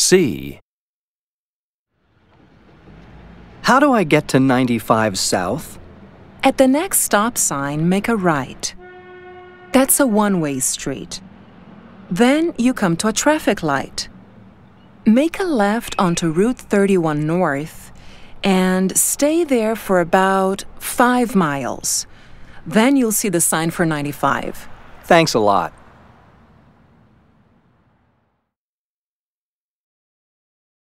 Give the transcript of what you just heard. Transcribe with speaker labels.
Speaker 1: C. How do I get to 95
Speaker 2: South? At the next stop sign, make a right. That's a one-way street. Then you come to a traffic light. Make a left onto Route 31 North and stay there for about five miles. Then you'll see the sign for 95. Thanks a lot.